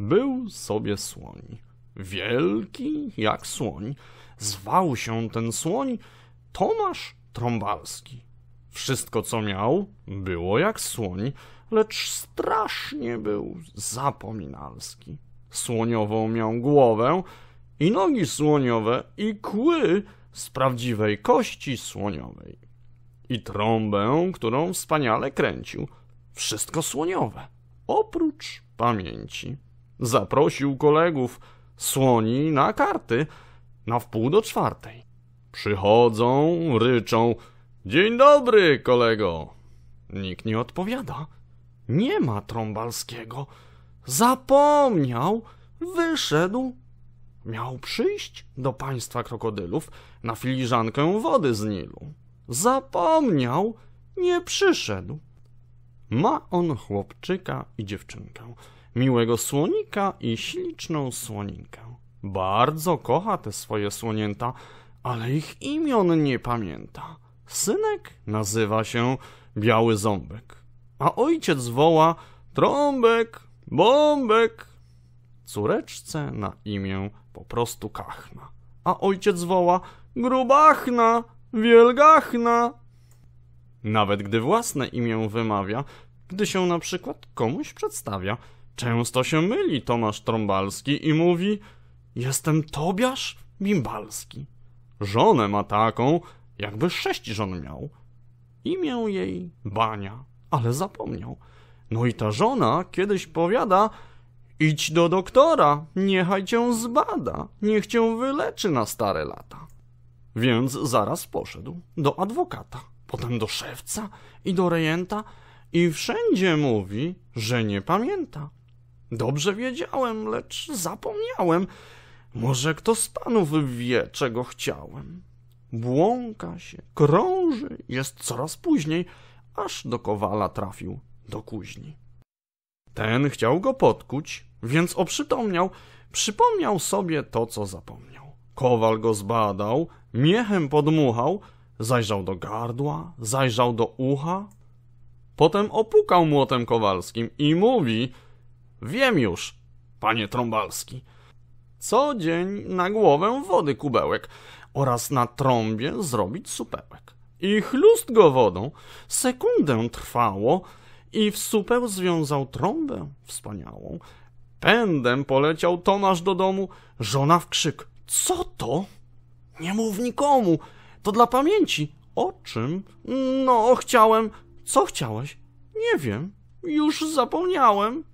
Był sobie słoń, wielki jak słoń. Zwał się ten słoń Tomasz Trąbalski. Wszystko, co miał, było jak słoń, lecz strasznie był zapominalski. Słoniową miał głowę i nogi słoniowe i kły z prawdziwej kości słoniowej. I trąbę, którą wspaniale kręcił. Wszystko słoniowe, oprócz pamięci. Zaprosił kolegów słoni na karty na wpół do czwartej. Przychodzą, ryczą. Dzień dobry, kolego. Nikt nie odpowiada. Nie ma Trąbalskiego. Zapomniał, wyszedł. Miał przyjść do państwa krokodylów na filiżankę wody z Nilu. Zapomniał, nie przyszedł. Ma on chłopczyka i dziewczynkę miłego słonika i śliczną słoninkę. Bardzo kocha te swoje słonięta, ale ich imion nie pamięta. Synek nazywa się Biały Ząbek, a ojciec woła Trąbek, Bąbek. Córeczce na imię po prostu Kachna, a ojciec woła Grubachna, Wielgachna. Nawet gdy własne imię wymawia, gdy się na przykład komuś przedstawia, Często się myli Tomasz Trąbalski i mówi Jestem Tobiasz Bimbalski. Żonę ma taką, jakby sześć żon miał. Imię jej Bania, ale zapomniał. No i ta żona kiedyś powiada Idź do doktora, niechaj cię zbada, niech cię wyleczy na stare lata. Więc zaraz poszedł do adwokata, potem do szewca i do rejenta i wszędzie mówi, że nie pamięta. Dobrze wiedziałem, lecz zapomniałem. Może kto z panów wie, czego chciałem? Błąka się, krąży, jest coraz później, aż do kowala trafił, do kuźni. Ten chciał go podkuć, więc oprzytomniał, przypomniał sobie to, co zapomniał. Kowal go zbadał, miechem podmuchał, zajrzał do gardła, zajrzał do ucha. Potem opukał młotem kowalskim i mówi... Wiem już, panie Trąbalski. Co dzień na głowę wody kubełek oraz na trąbie zrobić supełek. I chlust go wodą. Sekundę trwało i w supeł związał trąbę wspaniałą. Pędem poleciał Tomasz do domu, żona w krzyk. Co to? Nie mów nikomu, to dla pamięci. O czym? No, chciałem. Co chciałeś? Nie wiem. Już zapomniałem.